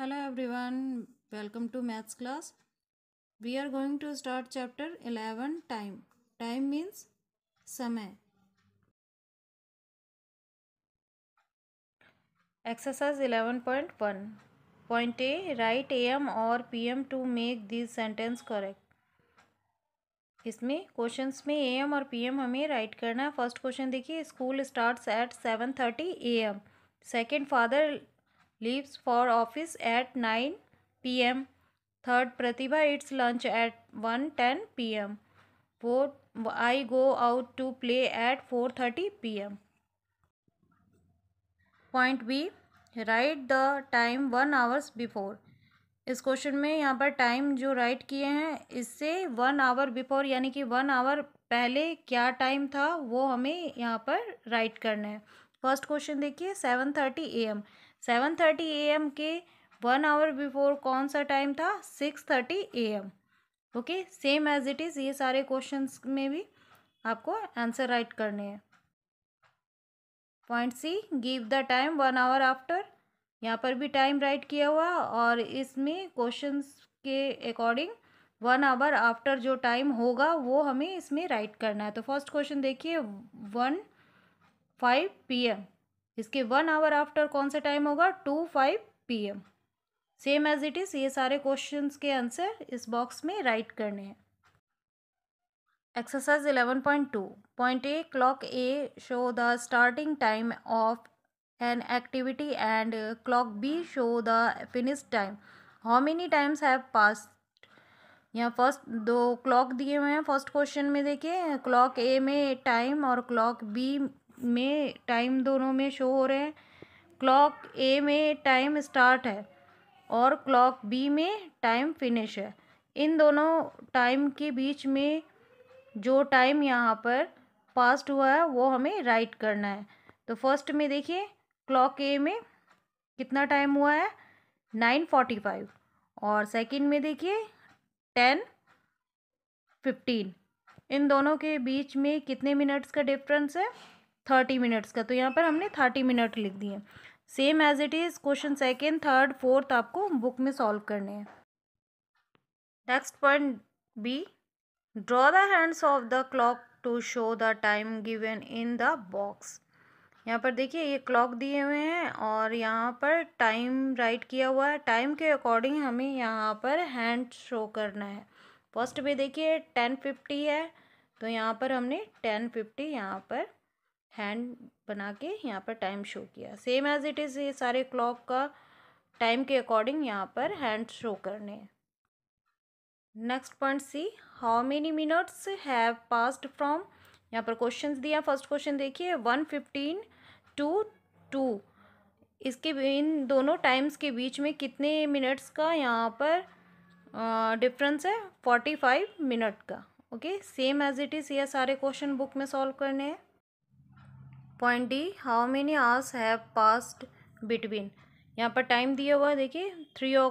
hello everyone welcome to maths class we are going to start chapter 11 time time means samay exercise 11.1 point a write am or pm to make this sentence correct इसमें questions में A M और P M हमें write करना है first question देखिए school starts at seven thirty A M second father leaves for office at 9 pm third pratibha eats lunch at 1:10 pm fourth i go out to play at P pm point B write the time one hours before इस question में यहाँ पर time जो right किए हैं इससे one hour before यानी कि वन आवर पहले क्या टाइम था वो हमें यहाँ पर राइट करना है फर्स्ट क्वेश्चन देखिए seven thirty A M seven thirty A M के वन आवर बिफोर कौन सा टाइम था six thirty A M okay same as it is ये सारे क्वेश्चंस में भी आपको आंसर राइट करने हैं point C give the time one hour after यहाँ पर भी टाइम राइट किया हुआ और इसमें क्वेश्चंस के अकॉर्डिंग वन आवर आफ्टर जो टाइम होगा वो हमें इसमें राइट करना है तो फर्स्ट क्वेश्चन देखिए वन फाइव पी एम इसके वन आवर आफ्टर कौन सा टाइम होगा two five P M same as it is ये सारे क्वेश्चन के आंसर इस बॉक्स में राइट करने हैं exercise eleven point two point A clock A show the starting time of an activity and clock B show the finish time how many times have pass यहाँ first दो clock दिए हुए हैं first question में देखिए clock ए में time और clock B में टाइम दोनों में शो हो रहे हैं क्लॉक ए में टाइम स्टार्ट है और क्लॉक बी में टाइम फिनिश है इन दोनों टाइम के बीच में जो टाइम यहाँ पर पास्ट हुआ है वो हमें राइट करना है तो फर्स्ट में देखिए क्लॉक ए में कितना टाइम हुआ है नाइन फोर्टी फाइव और सेकंड में देखिए टेन फिफ्टीन इन दोनों के बीच में कितने मिनट्स का डिफरेंस है थर्टी मिनट्स का तो यहाँ पर हमने थर्टी मिनट लिख दिए same as it is question second third fourth आपको बुक में सॉल्व करने हैं next point B draw the hands of the clock to show the time given in the box यहाँ पर देखिए ये क्लॉक दिए हुए हैं और यहाँ पर टाइम राइट किया हुआ है टाइम के अकॉर्डिंग हमें यहाँ पर हैंड शो करना है फर्स्ट पे देखिए टेन फिफ्टी है तो यहाँ पर हमने टेन फिफ्टी यहाँ पर हैंड बना के यहाँ पर टाइम शो किया सेम एज इट इज़ ये सारे क्लॉक का टाइम के अकॉर्डिंग यहाँ पर हैंड शो करने next point C how many minutes have passed from यहाँ पर क्वेश्चन दिया फर्स्ट क्वेश्चन देखिए वन फिफ्टीन टू टू इसके इन दोनों टाइम्स के बीच में कितने मिनट्स का यहाँ पर डिफरेंस है फोर्टी फाइव मिनट का okay same as it is ये सारे क्वेश्चन बुक में सॉल्व करने हैं point D how many hours have passed between यहाँ पर टाइम दिया हुआ है देखिए थ्री ओ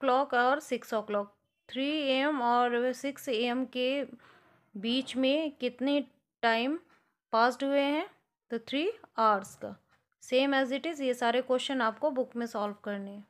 क्लॉक और six o'clock three M और सिक्स एम के बीच में कितने टाइम पास्ड हुए हैं तो थ्री आवर्स का सेम एज इट इज़ ये सारे क्वेश्चन आपको बुक में सॉल्व करने हैं